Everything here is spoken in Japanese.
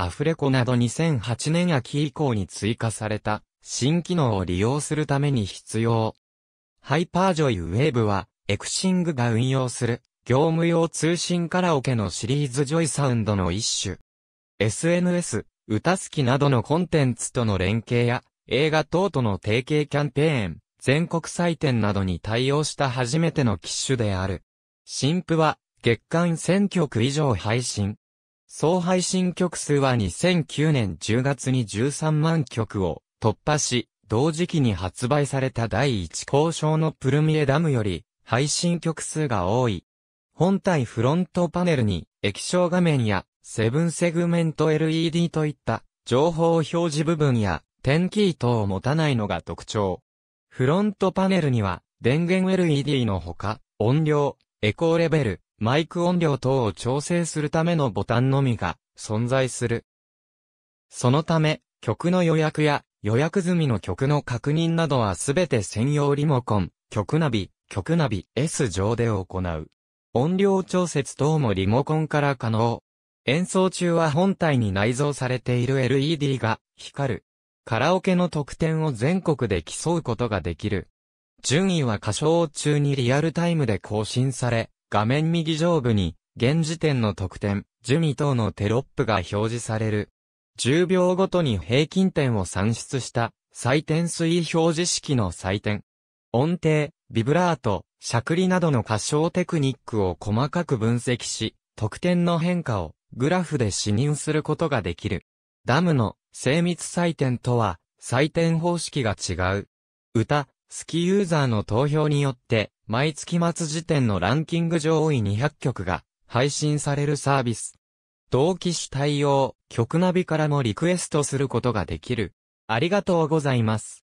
アフレコなど2008年秋以降に追加された新機能を利用するために必要。ハイパージョイウェーブは、エクシングが運用する業務用通信カラオケのシリーズジョイサウンドの一種。SNS、歌好きなどのコンテンツとの連携や、映画等との提携キャンペーン、全国祭典などに対応した初めての機種である。新譜は、月間1000曲以上配信。総配信曲数は2009年10月に13万曲を突破し、同時期に発売された第1交渉のプルミエダムより配信曲数が多い。本体フロントパネルに液晶画面やセブンセグメント LED といった情報表示部分や点キー等を持たないのが特徴。フロントパネルには電源 LED のほか音量、エコーレベル、マイク音量等を調整するためのボタンのみが存在する。そのため、曲の予約や予約済みの曲の確認などはすべて専用リモコン、曲ナビ、曲ナビ S 上で行う。音量調節等もリモコンから可能。演奏中は本体に内蔵されている LED が光る。カラオケの得点を全国で競うことができる。順位は歌唱中にリアルタイムで更新され、画面右上部に、現時点の得点、順位等のテロップが表示される。10秒ごとに平均点を算出した、採点推移表示式の採点。音程、ビブラート、しゃくりなどの歌唱テクニックを細かく分析し、得点の変化をグラフで視認することができる。ダムの精密採点とは採点方式が違う。歌、スキーユーザーの投票によって毎月末時点のランキング上位200曲が配信されるサービス。同期種対応、曲ナビからもリクエストすることができる。ありがとうございます。